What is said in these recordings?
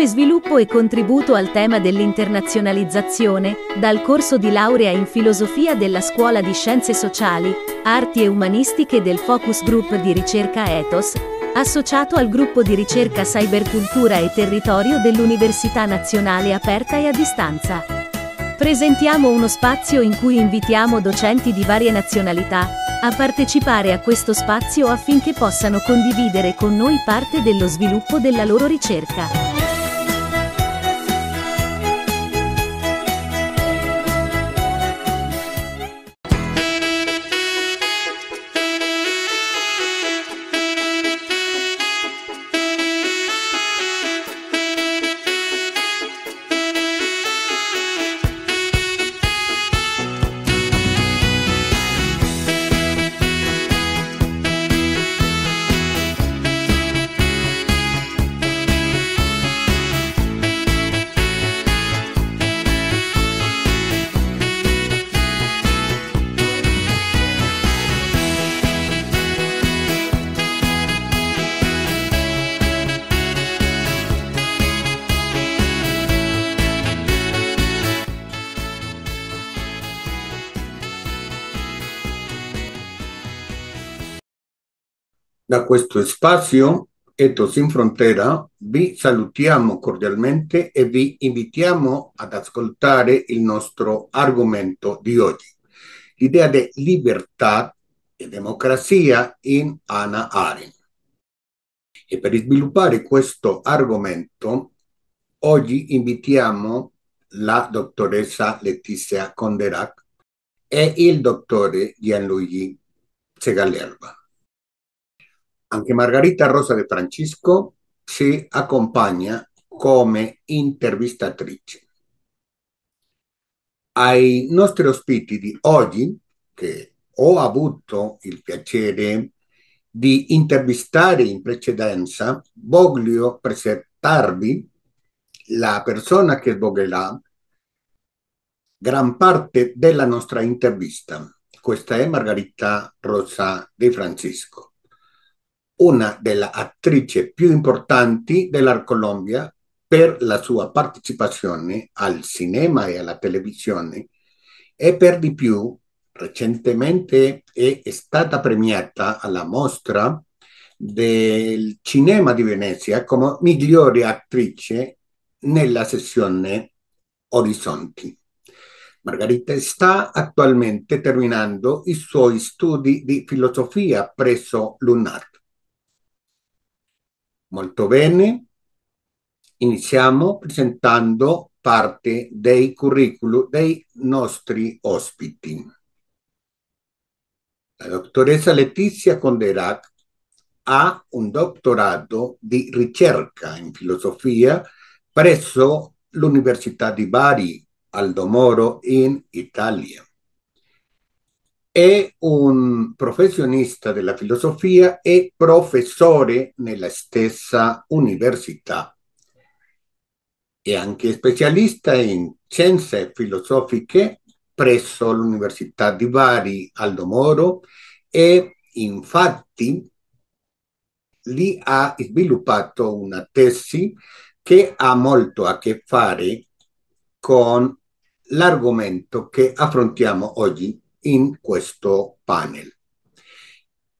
come sviluppo e contributo al tema dell'internazionalizzazione, dal corso di laurea in filosofia della Scuola di Scienze Sociali, Arti e Umanistiche del Focus Group di ricerca Ethos, associato al gruppo di ricerca Cybercultura e Territorio dell'Università Nazionale aperta e a distanza. Presentiamo uno spazio in cui invitiamo docenti di varie nazionalità, a partecipare a questo spazio affinché possano condividere con noi parte dello sviluppo della loro ricerca. Da questo spazio Eto Sin Frontera vi salutiamo cordialmente e vi invitiamo ad ascoltare il nostro argomento di oggi, l'idea di libertà e democrazia in Anna Arendt. E per sviluppare questo argomento, oggi invitiamo la dottoressa Letizia Conderac e il dottore Gianluigi Segalerba. Anche Margherita Rosa De Francisco ci accompagna come intervistatrice. Ai nostri ospiti di oggi, che ho avuto il piacere di intervistare in precedenza, voglio presentarvi la persona che svolgerà gran parte della nostra intervista. Questa è Margherita Rosa De Francisco una delle attrici più importanti della Colombia per la sua partecipazione al cinema e alla televisione e per di più recentemente è stata premiata alla mostra del cinema di Venezia come migliore attrice nella sessione Orizzonti. Margarita sta attualmente terminando i suoi studi di filosofia presso l'UNAT Molto bene, iniziamo presentando parte dei curriculum dei nostri ospiti. La dottoressa Letizia Conderac ha un dottorato di ricerca in filosofia presso l'Università di Bari, Aldomoro, in Italia. È un professionista della filosofia e professore nella stessa università. È anche specialista in scienze filosofiche presso l'Università di Bari Aldo Moro e infatti lì ha sviluppato una tesi che ha molto a che fare con l'argomento che affrontiamo oggi, in questo panel.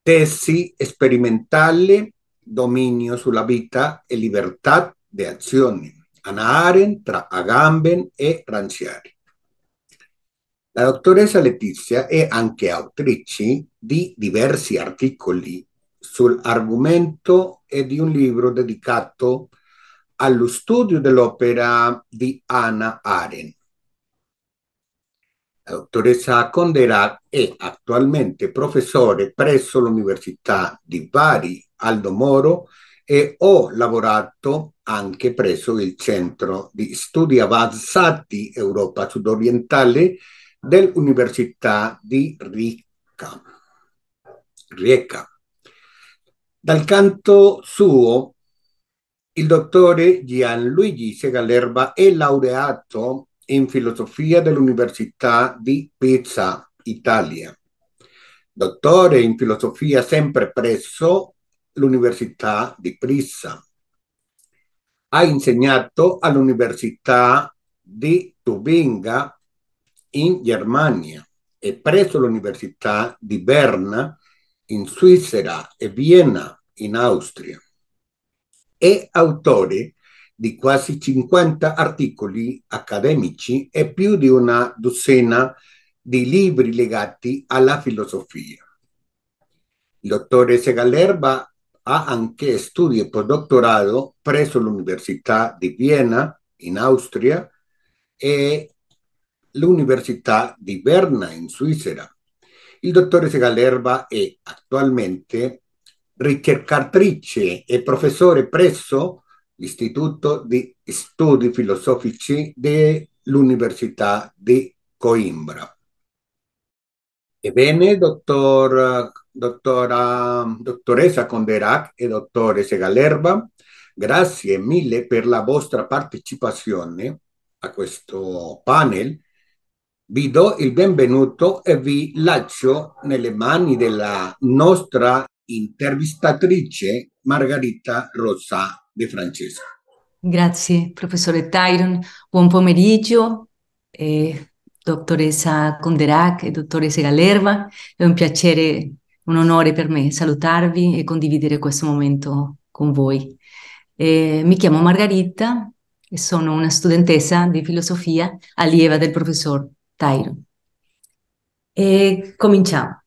Tesi sperimentale, dominio sulla vita e libertà di azione. Anna Arendt tra Agamben e Ranciari. La dottoressa Letizia è anche autrice di diversi articoli sull'argomento e di un libro dedicato allo studio dell'opera di Anna Arendt la dottoressa Conderat è attualmente professore presso l'Università di Bari Aldo Moro e ho lavorato anche presso il Centro di Studi Avanzati Europa Sudorientale dell'Università di Ricca. Rieca. Dal canto suo, il dottore Gianluigi Segalerba è laureato in filosofia dell'Università di Pisa, Italia. Dottore in filosofia sempre presso l'Università di Pisa. Ha insegnato all'Università di Tubinga in Germania e presso l'Università di Berna in Svizzera e Vienna in Austria. È autore di quasi 50 articoli accademici e più di una dozzina di libri legati alla filosofia. Il dottore Segalerba ha anche studi postdoctorado presso l'Università di Vienna, in Austria, e l'Università di Berna, in Svizzera. Il dottore Segalerba è attualmente ricercatrice e professore presso l'Istituto di Studi Filosofici dell'Università di Coimbra. Ebbene, dottor, dottora, dottoressa Conderac e dottoressa Galerba, grazie mille per la vostra partecipazione a questo panel. Vi do il benvenuto e vi lascio nelle mani della nostra intervistatrice Margarita Rosa De Francesco. Grazie professore Tyron, buon pomeriggio. Eh, dottoressa Conderac e dottoressa Galerva, è un piacere, un onore per me salutarvi e condividere questo momento con voi. Eh, mi chiamo Margherita e sono una studentessa di filosofia allieva del professor Tyron. E cominciamo.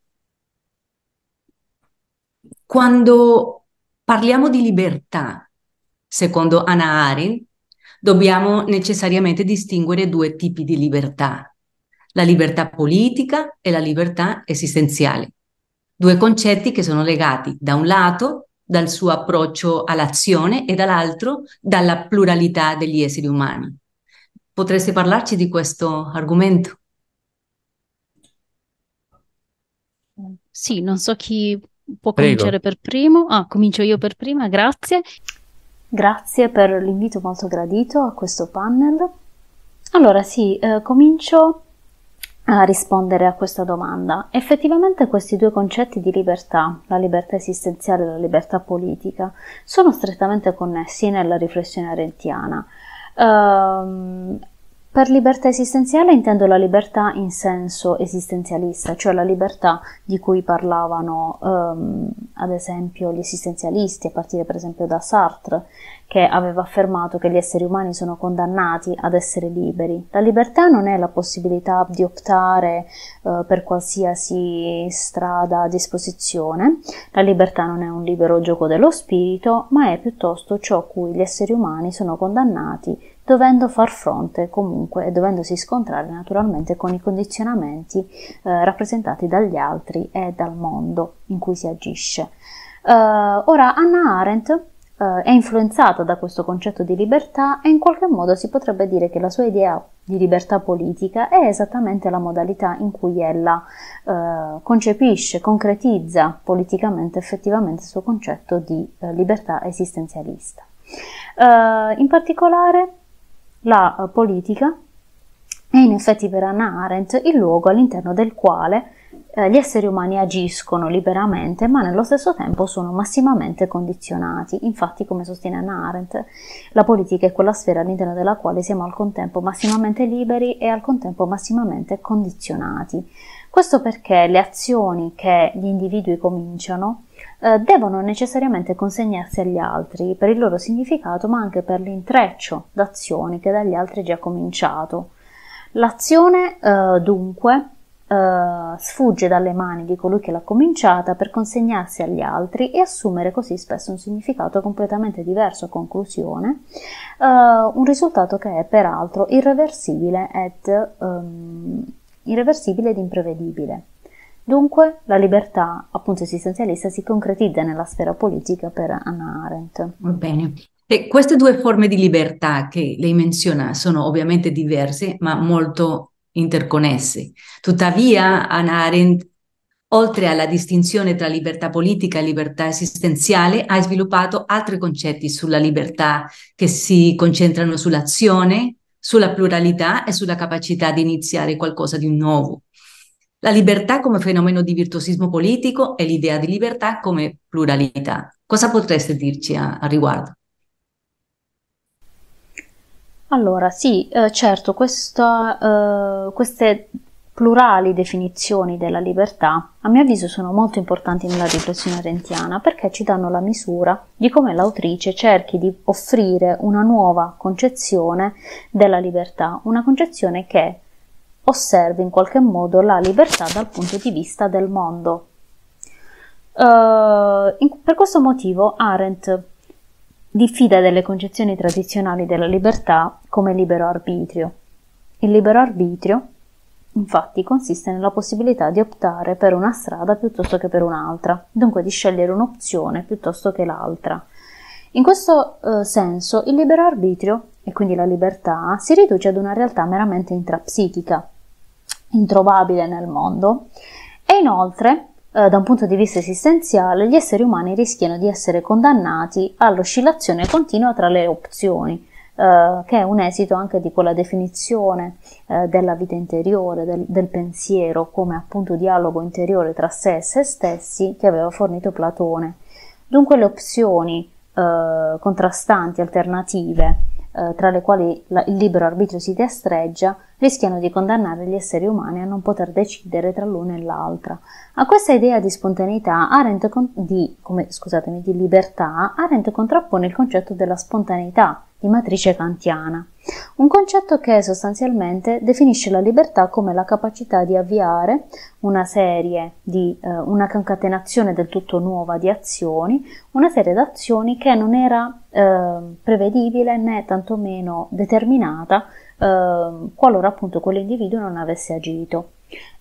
Quando parliamo di libertà Secondo Anna Arendt, dobbiamo necessariamente distinguere due tipi di libertà, la libertà politica e la libertà esistenziale, due concetti che sono legati da un lato dal suo approccio all'azione e dall'altro dalla pluralità degli esseri umani. Potreste parlarci di questo argomento? Sì, non so chi può Prego. cominciare per primo. Ah, comincio io per prima, grazie. Grazie per l'invito molto gradito a questo panel. Allora sì, eh, comincio a rispondere a questa domanda. Effettivamente questi due concetti di libertà, la libertà esistenziale e la libertà politica, sono strettamente connessi nella riflessione arentiana. Um, per libertà esistenziale intendo la libertà in senso esistenzialista, cioè la libertà di cui parlavano um, ad esempio gli esistenzialisti, a partire per esempio da Sartre, che aveva affermato che gli esseri umani sono condannati ad essere liberi. La libertà non è la possibilità di optare uh, per qualsiasi strada a disposizione, la libertà non è un libero gioco dello spirito, ma è piuttosto ciò a cui gli esseri umani sono condannati dovendo far fronte comunque e dovendosi scontrare naturalmente con i condizionamenti eh, rappresentati dagli altri e dal mondo in cui si agisce. Uh, ora, Anna Arendt Uh, è influenzata da questo concetto di libertà e in qualche modo si potrebbe dire che la sua idea di libertà politica è esattamente la modalità in cui ella uh, concepisce, concretizza politicamente effettivamente il suo concetto di uh, libertà esistenzialista. in particolare la eh, politica è in effetti per Anna Arendt il luogo all'interno del quale eh, gli esseri umani agiscono liberamente ma nello stesso tempo sono massimamente condizionati. Infatti, come sostiene Anna Arendt, la politica è quella sfera all'interno della quale siamo al contempo massimamente liberi e al contempo massimamente condizionati. Questo perché le azioni che gli individui cominciano eh, devono necessariamente consegnarsi agli altri per il loro significato ma anche per l'intreccio d'azioni che dagli altri è già cominciato. L'azione eh, dunque Uh, sfugge dalle mani di colui che l'ha cominciata per consegnarsi agli altri e assumere così spesso un significato completamente diverso a conclusione, uh, un risultato che è peraltro irreversibile ed, um, irreversibile ed imprevedibile. Dunque, la libertà appunto esistenzialista si concretizza nella sfera politica per Anna Arendt. Va bene. E queste due forme di libertà che lei menziona sono ovviamente diverse, ma molto interconnesse. Tuttavia, Anna Arendt, oltre alla distinzione tra libertà politica e libertà esistenziale, ha sviluppato altri concetti sulla libertà che si concentrano sull'azione, sulla pluralità e sulla capacità di iniziare qualcosa di nuovo. La libertà come fenomeno di virtuosismo politico e l'idea di libertà come pluralità. Cosa potreste dirci a, a riguardo? Allora, sì, eh, certo, questa, eh, queste plurali definizioni della libertà, a mio avviso, sono molto importanti nella riflessione rentiana perché ci danno la misura di come l'autrice cerchi di offrire una nuova concezione della libertà, una concezione che osserva in qualche modo la libertà dal punto di vista del mondo. Uh, in, per questo motivo Arendt diffida delle concezioni tradizionali della libertà come libero arbitrio. Il libero arbitrio infatti consiste nella possibilità di optare per una strada piuttosto che per un'altra, dunque di scegliere un'opzione piuttosto che l'altra. In questo eh, senso il libero arbitrio, e quindi la libertà, si riduce ad una realtà meramente intrapsichica, introvabile nel mondo e inoltre eh, da un punto di vista esistenziale, gli esseri umani rischiano di essere condannati all'oscillazione continua tra le opzioni, eh, che è un esito anche di quella definizione eh, della vita interiore, del, del, pensiero, come appunto dialogo interiore tra sé e se stessi che aveva fornito Platone. Dunque le opzioni eh, contrastanti, alternative, eh, tra le quali la, il libero arbitrio si destreggia, rischiano di condannare gli esseri umani a non poter decidere tra l'una e l'altra. A questa idea di spontaneità, Arendt, di, come, scusatemi, di libertà, Arendt contrappone il concetto della spontaneità, di matrice kantiana. Un concetto che sostanzialmente definisce la libertà come la capacità di avviare una serie di eh, una concatenazione del tutto nuova di azioni, una serie d'azioni che non era eh, prevedibile né tantomeno determinata eh, qualora appunto quell'individuo non avesse agito.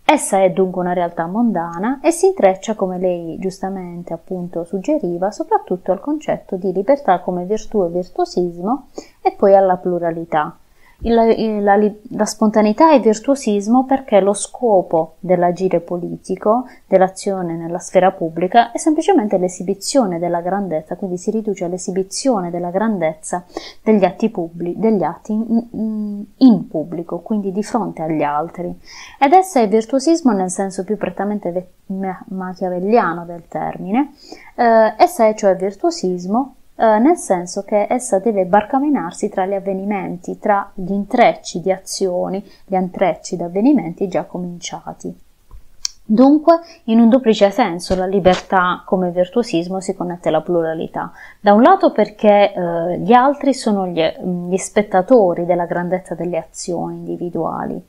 Essa è dunque una realtà mondana e si intreccia, come lei giustamente appunto suggeriva, soprattutto al concetto di libertà come virtù e virtuosismo e poi alla pluralità il, la, la spontaneità e virtuosismo perché lo scopo dell'agire politico, dell'azione nella sfera pubblica, è semplicemente l'esibizione della grandezza, quindi si riduce all'esibizione della grandezza degli atti, pubblici, degli atti in, in, in pubblico, quindi di fronte agli altri. Ed essa è virtuosismo nel senso più prettamente ve- machiavelliano del termine, eh, essa è cioè virtuosismo eh, nel senso che essa deve barcamenarsi tra gli avvenimenti, tra gli intrecci di azioni, gli intrecci di avvenimenti già cominciati. Dunque, in un duplice senso, la libertà come virtuosismo si connette alla pluralità. Da un lato perché eh, gli altri sono gli, mm, gli, spettatori della grandezza delle azioni individuali,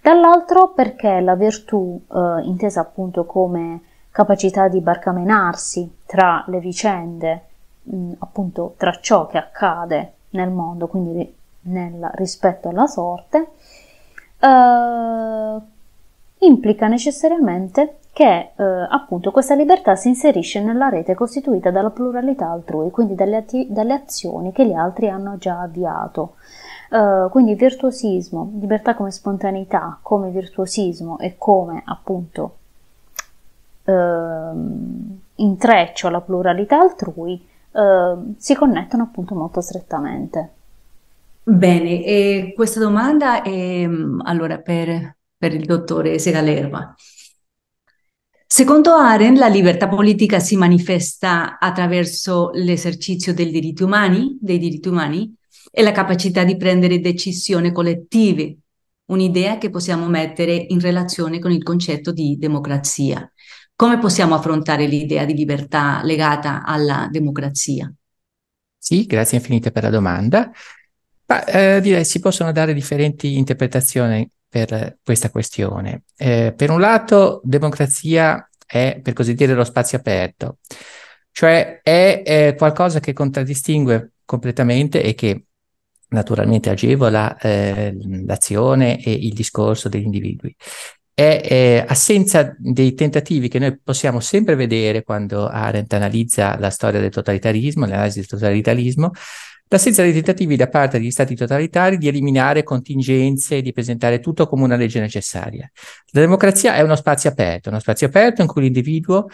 dall'altro perché la virtù, eh, intesa appunto come capacità di barcamenarsi tra le vicende mh, mm, appunto tra ciò che accade nel mondo, quindi nel rispetto alla sorte, eh, implica necessariamente che eh, appunto questa libertà si inserisce nella rete costituita dalla pluralità altrui, quindi dalle, atti- dalle azioni che gli altri hanno già avviato. Eh, quindi virtuosismo, libertà come spontaneità, come virtuosismo e come appunto ehm, intreccio alla pluralità altrui eh, si connettono appunto molto strettamente. Bene, e questa domanda è mm, allora per, per il dottore Segalerva. Secondo Aren, la libertà politica si manifesta attraverso l'esercizio dei diritti umani, dei diritti umani e la capacità di prendere decisioni collettive, un'idea che possiamo mettere in relazione con il concetto di democrazia. Come possiamo affrontare l'idea di libertà legata alla democrazia? Sì, grazie infinite per la domanda. Ma, eh, direi si possono dare differenti interpretazioni per questa questione. Eh, per un lato, democrazia è, per così dire, lo spazio aperto, cioè è, è qualcosa che contraddistingue completamente e che naturalmente agevola eh, l'azione e il discorso degli individui è eh, assenza dei tentativi che noi possiamo sempre vedere quando Arendt analizza la storia del totalitarismo, l'analisi del totalitarismo, l'assenza dei tentativi da parte degli stati totalitari di eliminare contingenze di presentare tutto come una legge necessaria. La democrazia è uno spazio aperto, uno spazio aperto in cui l'individuo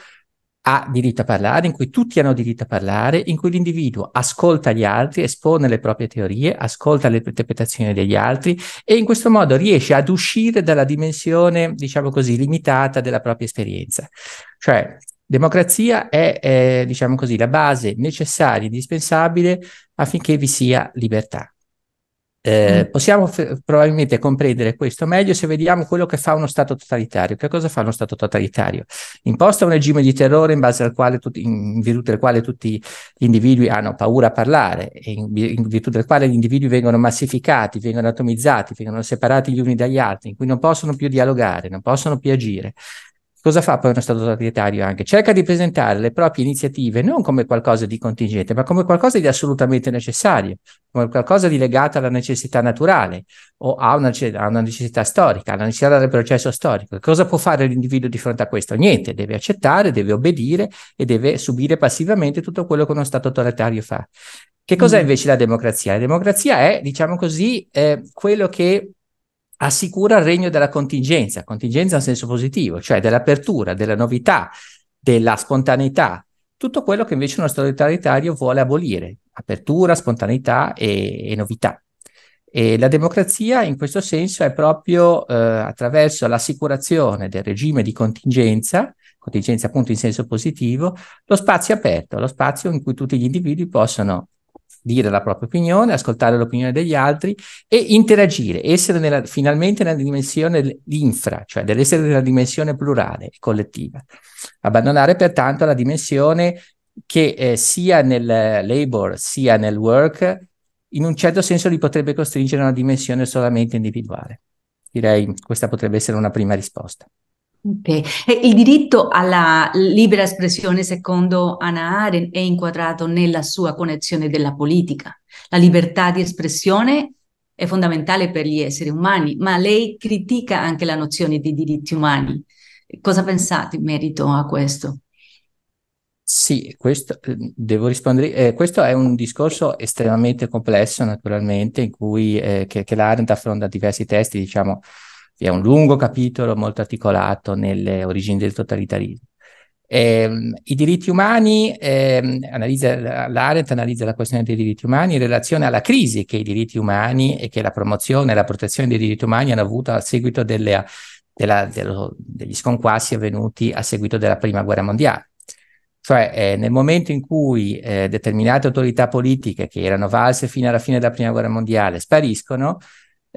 ha diritto a parlare, in cui tutti hanno diritto a parlare, in cui l'individuo ascolta gli altri, espone le proprie teorie, ascolta le interpretazioni degli altri e in questo modo riesce ad uscire dalla dimensione, diciamo così, limitata della propria esperienza. Cioè, democrazia è, è diciamo così, la base necessaria, indispensabile affinché vi sia libertà. Eh, mm. possiamo f- probabilmente comprendere questo meglio se vediamo quello che fa uno Stato totalitario. Che cosa fa uno Stato totalitario? Imposta un regime di terrore in, base al quale tutti, in virtù del quale tutti gli individui hanno paura a parlare, in, in, virtù del quale gli individui vengono massificati, vengono atomizzati, vengono separati gli uni dagli altri, in cui non possono più dialogare, non possono più agire. Cosa fa poi uno Stato totalitario anche? Cerca di presentare le proprie iniziative non come qualcosa di contingente, ma come qualcosa di assolutamente necessario, come qualcosa di legato alla necessità naturale o a una, a una necessità storica, alla necessità del processo storico. Cosa può fare l'individuo di fronte a questo? Niente, deve accettare, deve obbedire e deve subire passivamente tutto quello che uno Stato totalitario fa. Che cos'è mm-hmm. invece la democrazia? La democrazia è, diciamo così, eh, quello che assicura il regno della contingenza, contingenza in senso positivo, cioè dell'apertura, della novità, della spontaneità, tutto quello che invece uno Stato totalitario vuole abolire, apertura, spontaneità e, e novità. E la democrazia in questo senso è proprio eh, attraverso l'assicurazione del regime di contingenza, contingenza appunto in senso positivo, lo spazio aperto, lo spazio in cui tutti gli individui possono dire la propria opinione, ascoltare l'opinione degli altri e interagire, essere nella, finalmente nella dimensione infra, cioè dell'essere nella dimensione plurale e collettiva. Abbandonare pertanto la dimensione che eh, sia nel labor sia nel work in un certo senso li potrebbe costringere a una dimensione solamente individuale. Direi questa potrebbe essere una prima risposta. Okay. il diritto alla libera espressione, secondo Anna Arendt, è inquadrato nella sua connessione della politica. La libertà di espressione è fondamentale per gli esseri umani, ma lei critica anche la nozione di diritti umani. Cosa pensate in merito a questo? Sì, questo ehm, devo rispondere. Eh, questo è un discorso estremamente complesso, naturalmente, in cui eh, che, che l'Arendt affronta diversi testi, diciamo, vi è un lungo capitolo molto articolato nelle origini del totalitarismo. Eh, I diritti umani, eh, analizza, l'Aret analizza la questione dei diritti umani in relazione alla crisi che i diritti umani e che la promozione e la protezione dei diritti umani hanno avuto a seguito delle, della, dello, degli sconquassi avvenuti a seguito della prima guerra mondiale. Cioè, eh, nel momento in cui eh, determinate autorità politiche che erano valse fino alla fine della prima guerra mondiale spariscono,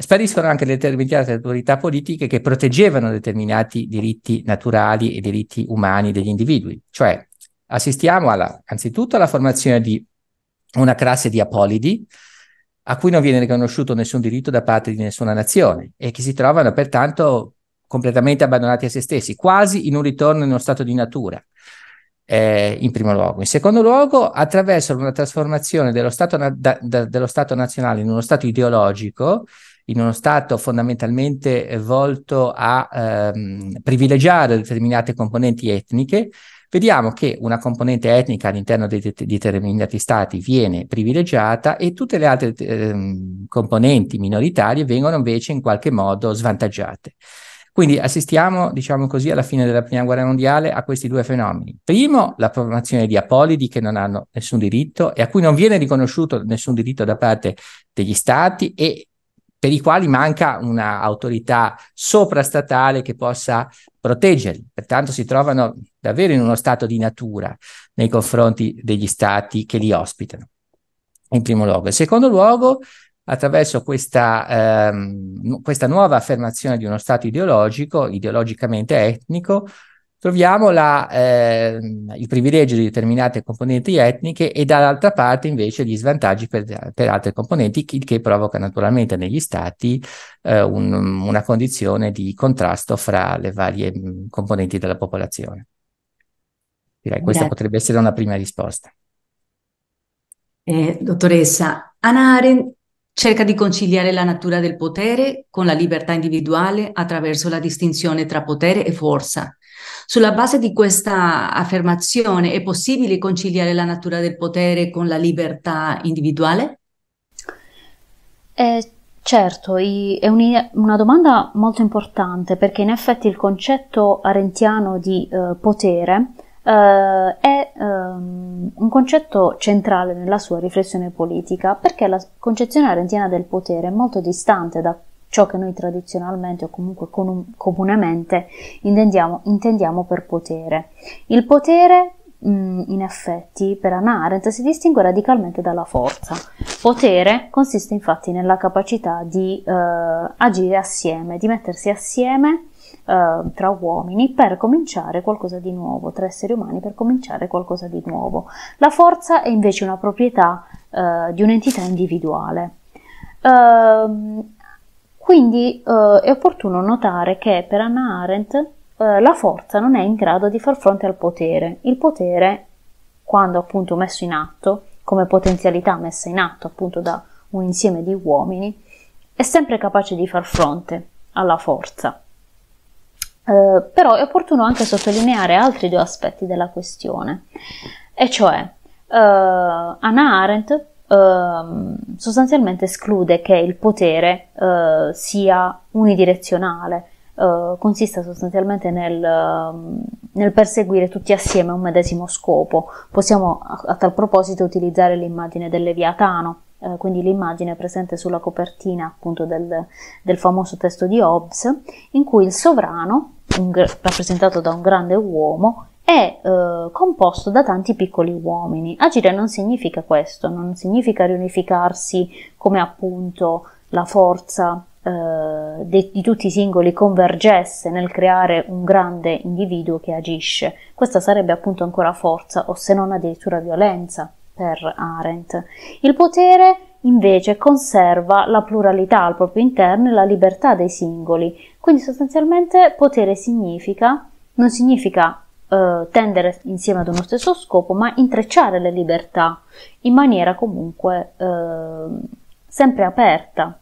Spariscono anche determinate autorità politiche che proteggevano determinati diritti naturali e diritti umani degli individui. Cioè, assistiamo alla, anzitutto alla formazione di una classe di apolidi a cui non viene riconosciuto nessun diritto da parte di nessuna nazione e che si trovano pertanto completamente abbandonati a se stessi, quasi in un ritorno in uno stato di natura. Eh, in primo luogo. In secondo luogo, attraverso una trasformazione dello Stato, na- da- dello stato nazionale in uno Stato ideologico, in uno Stato fondamentalmente eh, volto a ehm, privilegiare determinate componenti etniche, vediamo che una componente etnica all'interno di, di, determinati stati viene privilegiata e tutte le altre ehm, componenti minoritarie vengono invece in qualche modo svantaggiate. Quindi assistiamo, diciamo così, alla fine della Prima Guerra Mondiale a questi due fenomeni. Primo, la formazione di apolidi che non hanno nessun diritto e a cui non viene riconosciuto nessun diritto da parte degli stati e per i quali manca un'autorità soprastatale che possa proteggerli. Pertanto si trovano davvero in uno stato di natura nei confronti degli stati che li ospitano, in primo luogo. In secondo luogo, attraverso questa, ehm, questa nuova affermazione di uno stato ideologico, ideologicamente etnico, troviamo la, eh, il privilegio di determinate componenti etniche e dall'altra parte invece gli svantaggi per, per altre componenti, il che provoca naturalmente negli stati eh, un, una condizione di contrasto fra le varie mm, componenti della popolazione. Direi questa Grazie. potrebbe essere una prima risposta. Eh, dottoressa, Anna Arendt cerca di conciliare la natura del potere con la libertà individuale attraverso la distinzione tra potere e forza sulla base di questa affermazione è possibile conciliare la natura del potere con la libertà individuale? Eh, certo, i, è un, una domanda molto importante perché in effetti il concetto arentiano di eh, potere Uh, è um, un concetto centrale nella sua riflessione politica perché la concezione arentiana del potere è molto distante da ciò che noi tradizionalmente o comunque comunemente intendiamo, intendiamo per potere. Il potere in effetti, per Anna Arendt si distingue radicalmente dalla forza. Potere consiste infatti nella capacità di eh, agire assieme, di mettersi assieme eh, tra uomini per cominciare qualcosa di nuovo, tra esseri umani per cominciare qualcosa di nuovo. La forza è invece una proprietà eh, di un'entità individuale. Uh, quindi eh, è opportuno notare che per Anna Arendt eh, la forza non è in grado di far fronte al potere. Il potere, quando appunto messo in atto, come potenzialità messa in atto appunto da un insieme di uomini, è sempre capace di far fronte alla forza. Eh, però è opportuno anche sottolineare altri due aspetti della questione, e cioè eh, Anna Arendt Ehm, sostanzialmente esclude che il potere eh, sia unidirezionale, eh, consista sostanzialmente nel, ehm, nel, perseguire tutti assieme un medesimo scopo. Possiamo a, a tal proposito utilizzare l'immagine del Leviatano, eh, quindi l'immagine presente sulla copertina appunto del, del famoso testo di Hobbes, in cui il sovrano, un, rappresentato da un grande uomo, è eh, composto da tanti piccoli uomini. Agire non significa questo, non significa riunificarsi come appunto la forza eh, di, di tutti i singoli convergesse nel creare un grande individuo che agisce. Questa sarebbe appunto ancora forza o se non addirittura violenza per Arendt. Il potere invece conserva la pluralità al proprio interno e la libertà dei singoli. Quindi sostanzialmente potere significa non significa eh, tendere insieme ad uno stesso scopo, ma intrecciare le libertà in maniera comunque eh, sempre aperta,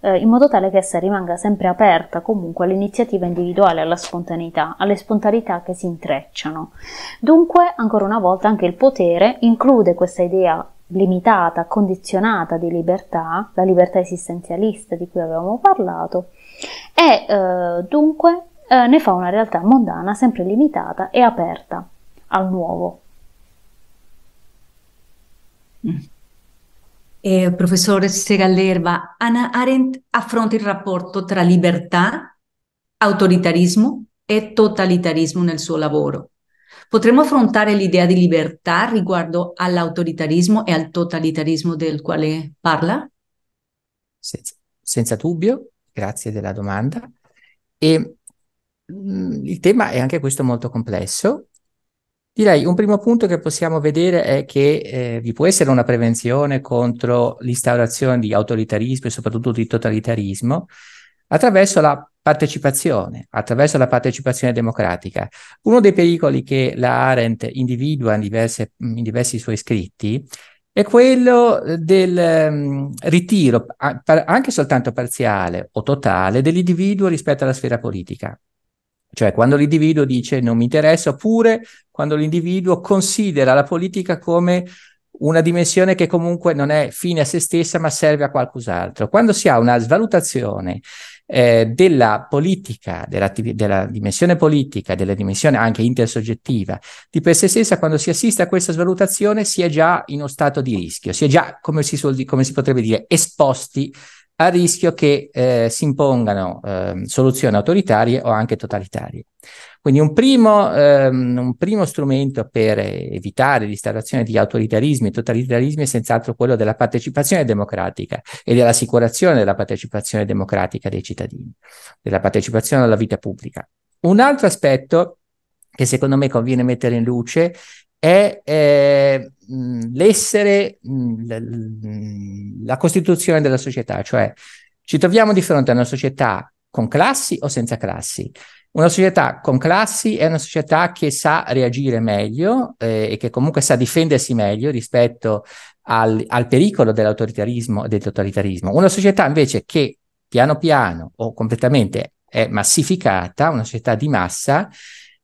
eh, in modo tale che essa rimanga sempre aperta comunque all'iniziativa individuale, alla spontaneità, alle spontaneità che si intrecciano. Dunque, ancora una volta, anche il potere include questa idea limitata, condizionata di libertà, la libertà esistenzialista di cui avevamo parlato, e eh, dunque eh, ne fa una realtà mondana sempre limitata e aperta al nuovo. Mm. Eh, professore Segallerba, Anna Arendt affronta il rapporto tra libertà, autoritarismo e totalitarismo nel suo lavoro. Potremmo affrontare l'idea di libertà riguardo all'autoritarismo e al totalitarismo del quale parla? Senza, senza dubbio, grazie della domanda. E Mm, il tema è anche questo molto complesso. Direi un primo punto che possiamo vedere è che eh, vi può essere una prevenzione contro l'instaurazione di autoritarismo e soprattutto di totalitarismo attraverso la partecipazione, attraverso la partecipazione democratica. Uno dei pericoli che la Arendt individua in, diverse, mm, in diversi suoi scritti è quello del um, ritiro, anche soltanto parziale o totale, dell'individuo rispetto alla sfera politica. Cioè quando l'individuo dice non mi interessa, oppure quando l'individuo considera la politica come una dimensione che comunque non è fine a se stessa ma serve a qualcos'altro. Quando si ha una svalutazione eh, della politica, della, della, dimensione politica, della dimensione anche intersoggettiva di per se stessa, quando si assiste a questa svalutazione si è già in uno stato di rischio, si è già, come si, suol, come si potrebbe dire, esposti a rischio che eh, si impongano eh, soluzioni autoritarie o anche totalitarie. Quindi un primo, ehm, un primo strumento per evitare l'installazione di autoritarismi e totalitarismi è senz'altro quello della partecipazione democratica e dell'assicurazione della partecipazione democratica dei cittadini, della partecipazione alla vita pubblica. Un altro aspetto che secondo me conviene mettere in luce è eh, l'essere, mm, mm, la costituzione della società, cioè ci troviamo di fronte a una società con classi o senza classi. Una società con classi è una società che sa reagire meglio eh, e che comunque sa difendersi meglio rispetto al, al pericolo dell'autoritarismo e del totalitarismo. Una società invece che piano piano o completamente è massificata, una società di massa,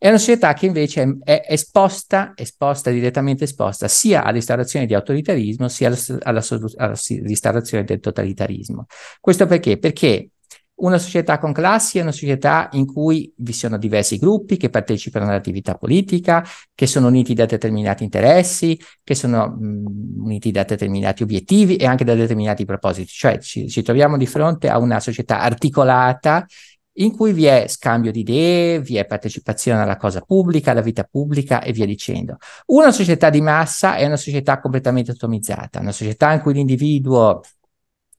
è una società che invece è, esposta, esposta, direttamente esposta sia all'instaurazione di autoritarismo sia all'instaurazione del totalitarismo. Questo perché? Perché una società con classi è una società in cui vi sono diversi gruppi che partecipano all'attività politica, che sono uniti da determinati interessi, che sono mh, mhmm, uniti da determinati obiettivi e anche da determinati propositi. Cioè ci, ci troviamo di fronte a una società articolata in cui vi è scambio di idee, vi è partecipazione alla cosa pubblica, alla vita pubblica e via dicendo. Una società di massa è una società completamente atomizzata, una società in cui l'individuo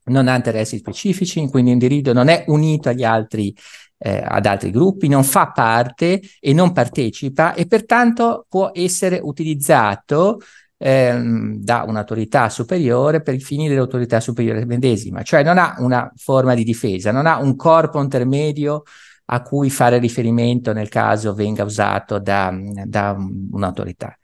non ha interessi specifici, in cui l'individuo non è unito agli altri, eh, ad altri gruppi, non fa parte e non partecipa e pertanto può essere utilizzato ehm, da un'autorità superiore per i fini dell'autorità superiore medesima, cioè non ha una forma di difesa, non ha un corpo intermedio a cui fare riferimento nel caso venga usato da, da un'autorità.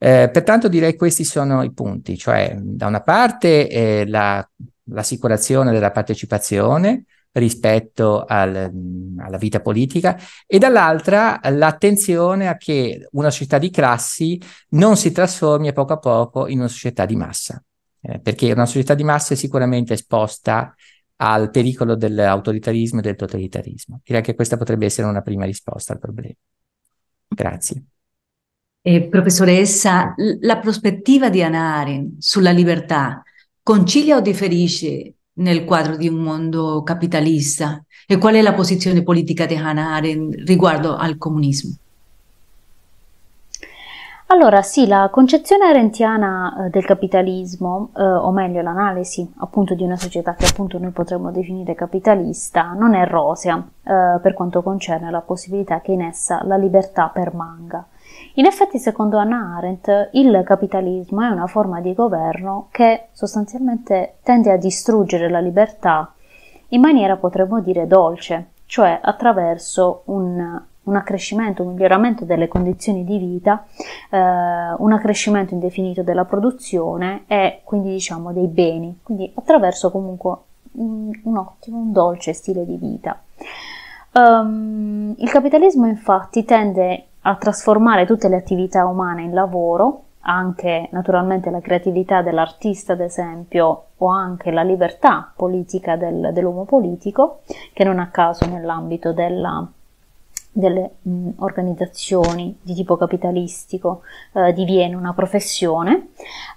Eh, pertanto direi questi sono i punti, cioè da una parte eh, la, l'assicurazione della partecipazione, rispetto al, alla vita politica e dall'altra l'attenzione a che una società di classi non si trasformi a poco a poco in una società di massa, eh, perché una società di massa è sicuramente esposta al pericolo dell'autoritarismo e del totalitarismo. Direi che questa potrebbe essere una prima risposta al problema. Grazie. Eh, professoressa, la prospettiva di Anaren sulla libertà concilia o differisce nel quadro di un mondo capitalista e qual è la posizione politica di Hannah Arendt riguardo al comunismo? Allora sì, la concezione arentiana eh, del capitalismo, eh, o meglio l'analisi appunto di una società che appunto noi potremmo definire capitalista, non è rosea eh, per quanto concerne la possibilità che in essa la libertà permanga. In effetti, secondo Anna Arendt, il capitalismo è una forma di governo che sostanzialmente tende a distruggere la libertà in maniera, potremmo dire, dolce, cioè attraverso un, un accrescimento, un miglioramento delle condizioni di vita, eh, un accrescimento indefinito della produzione e quindi diciamo dei beni, quindi attraverso comunque un, un ottimo, un dolce stile di vita. Um, il capitalismo infatti tende a trasformare tutte le attività umane in lavoro, anche naturalmente la creatività dell'artista, ad esempio, o anche la libertà politica del, dell'uomo politico, che non a caso nell'ambito della, delle mh, organizzazioni di tipo capitalistico eh, diviene una professione.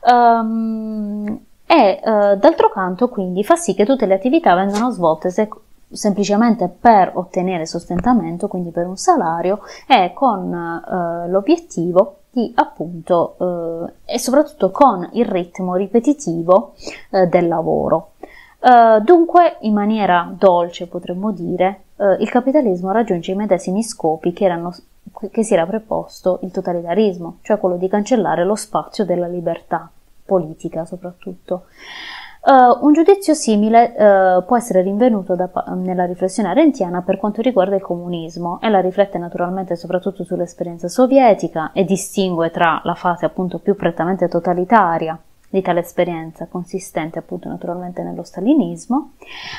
Um, e eh, d'altro canto quindi fa sì che tutte le attività vengano svolte sec- semplicemente per ottenere sostentamento, quindi per un salario, e con eh, l'obiettivo di appunto eh, e soprattutto con il ritmo ripetitivo eh, del lavoro. Eh, dunque, in maniera dolce potremmo dire, eh, il capitalismo raggiunge i medesimi scopi che, erano, che si era preposto il totalitarismo, cioè quello di cancellare lo spazio della libertà politica soprattutto. Uh, un giudizio simile uh, può essere rinvenuto da, nella riflessione arentiana per quanto riguarda il comunismo e riflette naturalmente soprattutto sull'esperienza sovietica e distingue tra la fase appunto più prettamente totalitaria di tale esperienza consistente appunto naturalmente nello stalinismo,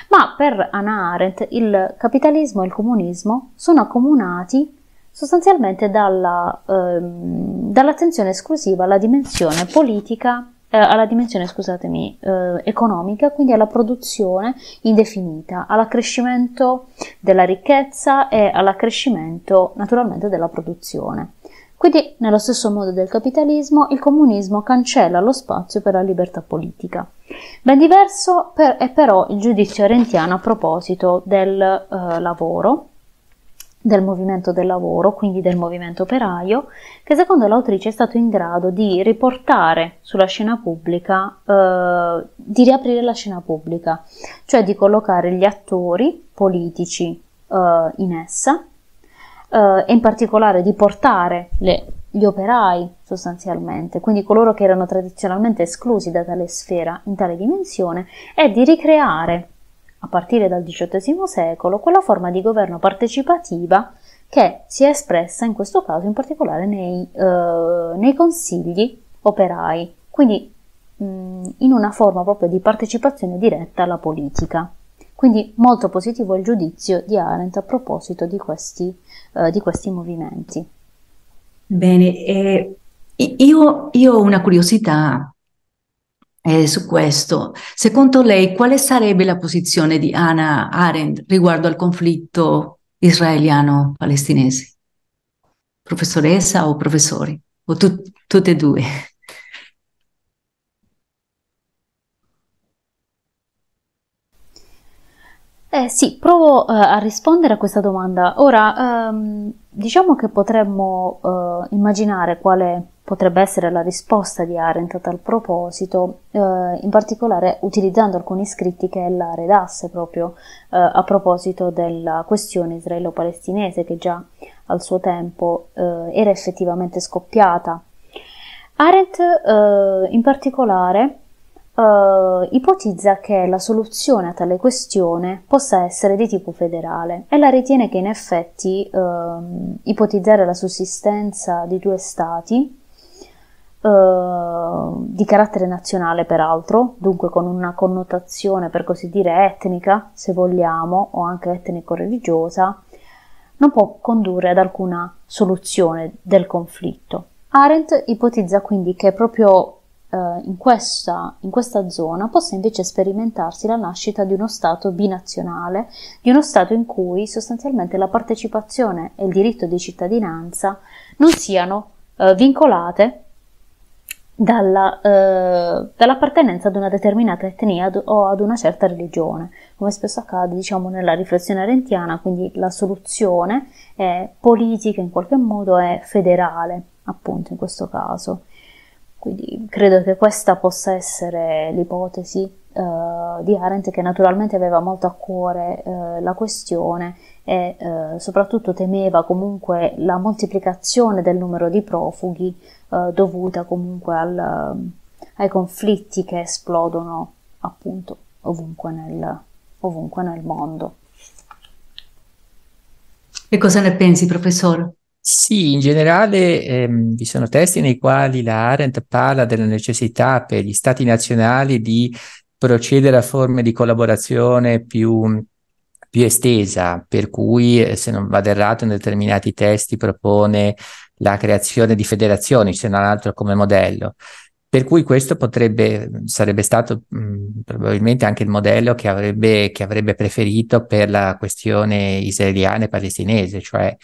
ma per Anna Arendt il capitalismo e il comunismo sono accomunati sostanzialmente dalla, ehm, dall'attenzione esclusiva alla dimensione politica eh, alla dimensione, scusatemi, eh, economica, quindi alla produzione indefinita, all'accrescimento della ricchezza e all'accrescimento naturalmente della produzione. Quindi, nello stesso modo del capitalismo, il comunismo cancella lo spazio per la libertà politica. Ben diverso per, è però il giudizio arentiano a proposito del eh, lavoro del movimento del lavoro, quindi del movimento operaio, che secondo l'autrice è stato in grado di riportare sulla scena pubblica, eh, di riaprire la scena pubblica, cioè di collocare gli attori politici eh, in essa eh, e in particolare di portare le, gli operai sostanzialmente, quindi coloro che erano tradizionalmente esclusi da tale sfera in tale dimensione, e di ricreare a partire dal XVIII secolo, quella forma di governo partecipativa che si è espressa in questo caso in particolare nei, eh, nei consigli operai, quindi mh, mm, in una forma proprio di partecipazione diretta alla politica. Quindi molto positivo il giudizio di Arendt a proposito di questi, eh, di questi movimenti. Bene, eh, io, io, ho una curiosità eh, su questo. Secondo lei quale sarebbe la posizione di Anna Arendt riguardo al conflitto israeliano-palestinese? Professoressa o professori? O tu- tutte e due? Eh sì, provo eh, a rispondere a questa domanda. Ora, ehm, diciamo che potremmo eh, immaginare quale potrebbe essere la risposta di Arendt a tal proposito, eh, in particolare utilizzando alcuni scritti che ella redasse proprio eh, a proposito della questione israelo-palestinese che già al suo tempo eh, era effettivamente scoppiata. Arendt eh, in particolare Uh, ipotizza che la soluzione a tale questione possa essere di tipo federale e la ritiene che in effetti uh, ipotizzare la sussistenza di due stati eh, di carattere nazionale peraltro, dunque con una connotazione per così dire etnica, se vogliamo, o anche etnico-religiosa, non può condurre ad alcuna soluzione del conflitto. Arendt ipotizza quindi che proprio uh, in, questa, in questa zona possa invece sperimentarsi la nascita di uno Stato binazionale, di uno Stato in cui sostanzialmente la partecipazione e il diritto di cittadinanza non siano uh, vincolate dalla, eh, dall'appartenenza ad una determinata etnia ad, o ad una certa religione, come spesso accade diciamo, nella riflessione arentiana, quindi la soluzione è politica in qualche modo è federale, appunto in questo caso. Quindi credo che questa possa essere l'ipotesi Uh, di Arendt che naturalmente aveva molto a cuore uh, la questione e uh, soprattutto temeva comunque la moltiplicazione del numero di profughi dovuta comunque al, ai conflitti che esplodono appunto ovunque nel, ovunque nel mondo. E cosa ne pensi professore? Sì, in generale ehm, vi sono testi nei quali la Arendt parla della necessità per gli stati nazionali di procedere a forme di collaborazione più più estesa, per cui eh, se non vado errato in determinati testi propone la creazione di federazioni, se non altro come modello. Per cui questo potrebbe, sarebbe stato mh, probabilmente anche il modello che avrebbe, che avrebbe preferito per la questione israeliana e palestinese, cioè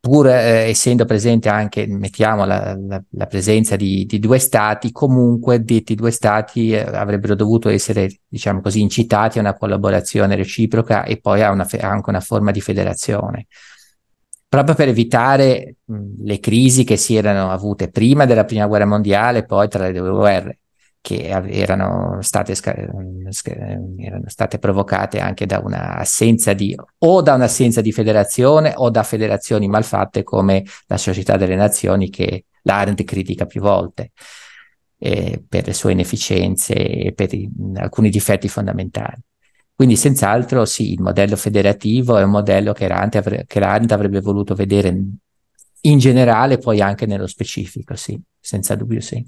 pur eh, essendo presente anche, mettiamo la, la, la presenza di, di, due stati, comunque detti due stati eh, avrebbero dovuto essere, diciamo così, incitati a una collaborazione reciproca e poi a, una fe- anche una forma di federazione. Proprio per evitare mh, le crisi che si erano avute prima della prima guerra mondiale e poi tra le due guerre che erano state, mm, mm, erano state, provocate anche da un'assenza di o da un'assenza di federazione o da federazioni malfatte come la Società delle Nazioni che l'Arendt critica più volte eh, per le sue inefficienze e per i, mm, alcuni difetti fondamentali. Quindi senz'altro sì, il modello federativo è un modello che l'Arendt, avre- avrebbe voluto vedere in generale, poi anche nello specifico, sì, senza dubbio sì.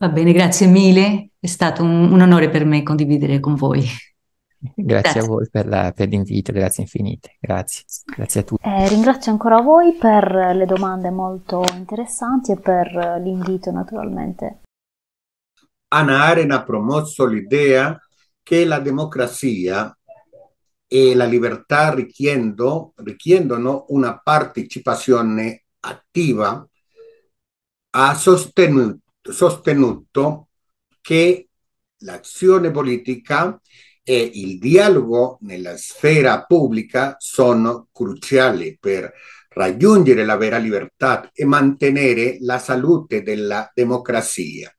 Va bene, grazie mille, è stato un, un onore per me condividere con voi. Grazie, grazie. a voi per, la, per, l'invito, grazie infinite, grazie, grazie a tutti. Eh, ringrazio ancora voi per le domande molto interessanti e per l'invito naturalmente. Anna Arena ha promosso l'idea che la democrazia e la libertà richiedono, richiedono una partecipazione attiva. Ha sostenuto sostenuto che l'azione politica e il dialogo nella sfera pubblica sono cruciali per raggiungere la vera libertà e mantenere la salute della democrazia.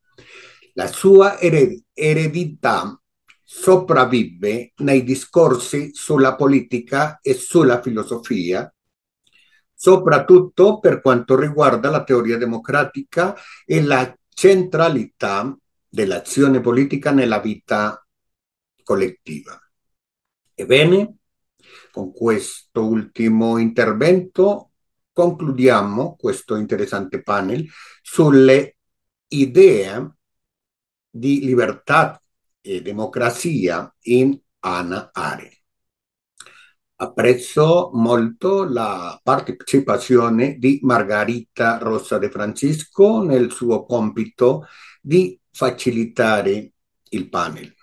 La sua ered- eredità sopravvive nei discorsi sulla politica e sulla filosofia, soprattutto per quanto riguarda la teoria democratica e la centralidad de centralità dell'azione politica nella vita collettiva. Ebbene, con questo último intervento concludiamo questo interesante panel sobre idea di libertad y e democracia in Ana Arendt. Apprezzo molto la partecipazione di Margarita Rosa De Francisco nel suo compito di facilitare il panel.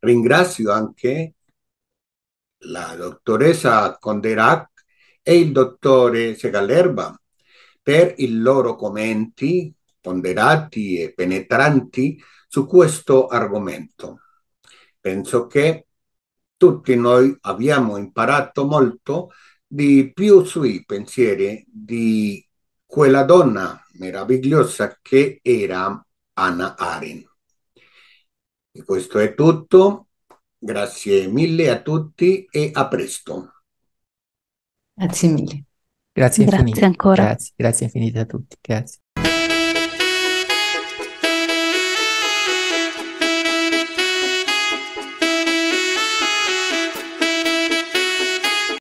Ringrazio anche la dottoressa Conderac e il dottore Segalerba per i loro commenti ponderati e penetranti su questo argomento. Penso che tutti noi abbiamo imparato molto di più sui pensieri di quella donna meravigliosa che era Anna Arin. E questo è tutto, grazie mille a tutti e a presto. Grazie mille. Grazie, grazie infinite. ancora. Grazie, grazie infinite a tutti. Grazie.